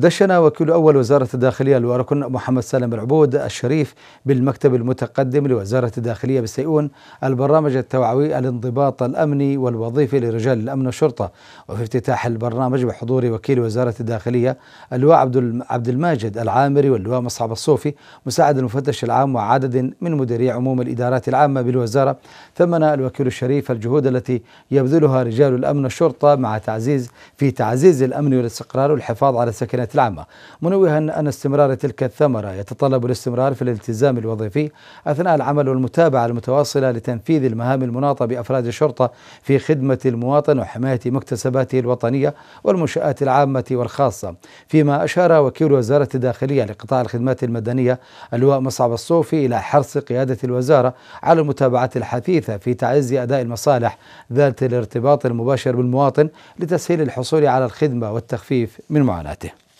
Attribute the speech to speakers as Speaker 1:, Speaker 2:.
Speaker 1: دشن وكيل أول وزارة الداخلية الوركن محمد سالم العبود الشريف بالمكتب المتقدم لوزارة الداخلية بالسيئون البرنامج التوعوي الانضباط الأمني والوظيفي لرجال الأمن والشرطة وفي افتتاح البرنامج بحضور وكيل وزارة الداخلية اللواء عبد الماجد العامري واللواء مصعب الصوفي مساعد المفتش العام وعدد من مديري عموم الإدارات العامة بالوزارة ثمن الوكيل الشريف الجهود التي يبذلها رجال الأمن والشرطة مع تعزيز في تعزيز الأمن والاستقرار والحفاظ على سكنة العامة منوها أن استمرار تلك الثمرة يتطلب الاستمرار في الالتزام الوظيفي أثناء العمل والمتابعة المتواصلة لتنفيذ المهام المناطة بأفراد الشرطة في خدمة المواطن وحماية مكتسباته الوطنية والمنشآت العامة والخاصة فيما أشار وكيل وزارة الداخلية لقطاع الخدمات المدنية اللواء مصعب الصوفي إلى حرص قيادة الوزارة على المتابعات الحثيثة في تعزي أداء المصالح ذات الارتباط المباشر بالمواطن لتسهيل الحصول على الخدمة والتخفيف من معاناته